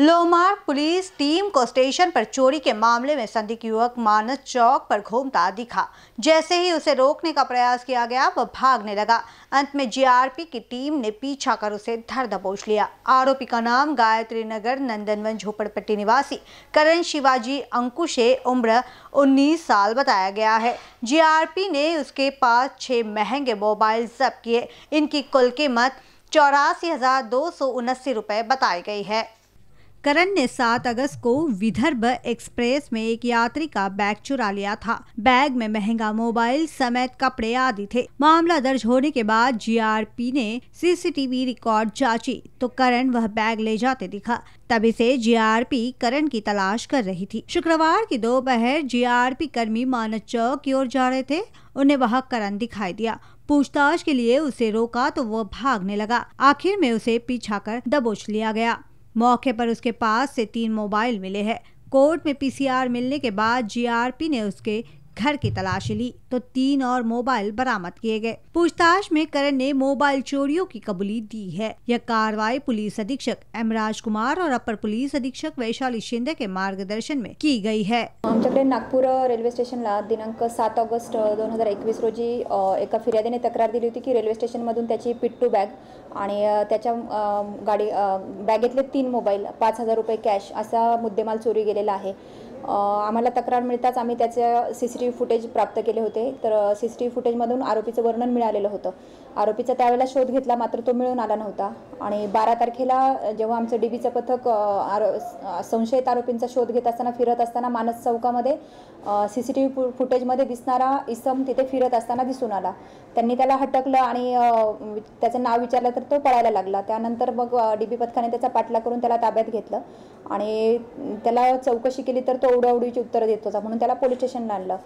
लोहमार्ग police team को station पर चोरी के मामले में संदिग्ध युवक मानस चौक पर घूमता दिखा जैसे ही उसे रोकने का प्रयास किया गया वह भागने लगा अंत में जीआरपी की टीम ने पीछा कर उसे धर दबोच लिया आरोपी का नाम गायत्री नगर नंदनवन झोपड़पट्टी निवासी करण शिवाजी अंकुशे उम्र 19 साल बताया गया है जी ने उसके पास छह महंगे मोबाइल जब्त किए इनकी कुल कीमत चौरासी हजार दो सौ बताई गई है करण ने 7 अगस्त को विदर्भ एक्सप्रेस में एक यात्री का बैग चुरा लिया था बैग में महंगा मोबाइल समेत कपड़े आदि थे मामला दर्ज होने के बाद जीआरपी ने सीसीटीवी रिकॉर्ड जांची तो करण वह बैग ले जाते दिखा तभी से जीआरपी करण की तलाश कर रही थी शुक्रवार की दोपहर जीआरपी कर्मी मानस चौक की ओर जा रहे थे उन्हें वह करण दिखाई दिया पूछताछ के लिए उसे रोका तो वह भागने लगा आखिर में उसे पीछा कर दबोच लिया गया मौके पर उसके पास से तीन मोबाइल मिले हैं कोर्ट में पीसीआर मिलने के बाद जीआरपी ने उसके घर की तलाशी ली तो तीन और मोबाइल बरामद किए गए पूछताछ में करण ने मोबाइल चोरियों की कबूली दी है यह कार्रवाई पुलिस अधीक्षक एम राजकुमार और अपर पुलिस अधीक्षक वैशाली शिंदे के मार्गदर्शन में की गई है आमच्याकडे नागपूर रेल्वे स्टेशनला दिनांक सात ऑगस्ट दोन हजार एकवीस रोजी एका फिर्यादीने तक्रार दिली होती की रेलवे स्टेशन मधुन पिट्टू बैग आणि त्याच्या गाडी बैगे तीन मोबाइल पांच हजार रुपये कैश असा मुद्देमाल चोरी गेलेला आहे आम्हाला तक्रार मिळताच आम्ही C C T V footage प्राप्त केले होते होते तर सी सी टी व्ही फुटेजमधून आरोपीचं वर्णन मिळालेलं होतं आरोपीचा त्यावेळेला शोध घेतला मात्र तो मिळून आला नव्हता आणि बारा तारखेला जेव्हा आमचं डीबीचं पथक आरो संशयित आरोपींचा शोध घेत असताना फिरत असताना मानस चौकामध्ये सी सी टी व्ही फुटेजमध्ये दिसणारा इसम तिथे फिरत असताना दिसून आला त्यांनी त्याला हटकलं आणि त्याचं नाव विचारलं तर तो पळायला लागला त्यानंतर मग डी बी पथकाने त्याचा पाठला करून त्याला ताब्यात घेतलं आणि त्याला चौकशी केली तर तो ओढवडीची उत्तरं देत होता म्हणून त्याला पोलीस स्टेशनला आणलं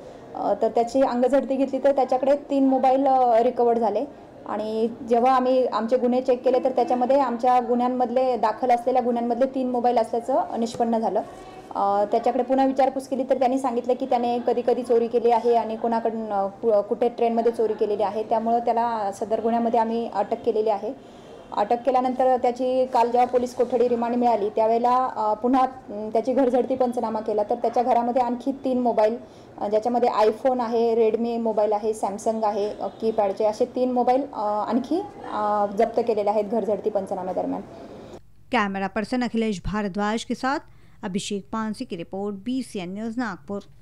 तर त्याची अंग झडती घेतली तर त्याच्याकडे तीन मोबाईल रिकवर्ड झाले आणि जेव्हा आम्ही आमचे गुन्हे चेक केले तर त्याच्यामध्ये आमच्या गुन्ह्यांमधले दाखल असलेल्या गुन्ह्यांमधले तीन मोबाईल असल्याचं निष्पन्न झालं त्याच्याकडे पुन्हा विचारपूस केली तर त्यांनी सांगितलं की त्याने कधी कधी चोरी केली आहे आणि कोणाकडून कुठे ट्रेनमध्ये चोरी केलेली आहे त्यामुळं त्याला सदर गुन्ह्यामध्ये आम्ही अटक केलेली आहे अटक केल्यानंतर त्याची काल जेव्हा पोलीस कोठडी रिमांड मिळाली त्यावेळेला पुन्हा त्याची घरझडती पंचनामा केला तर त्याच्या घरामध्ये आणखी तीन मोबाईल ज्याच्यामध्ये आयफोन आहे रेडमी मोबाईल आहे सॅमसंग आहे कीपॅडचे असे तीन मोबाईल आणखी जप्त केलेले आहेत घरझडती दरम्यान कॅमेरा पर्सन अखिलेश भारद्वाज के साथ अभिषेक पानसी की report B C N news Nagpur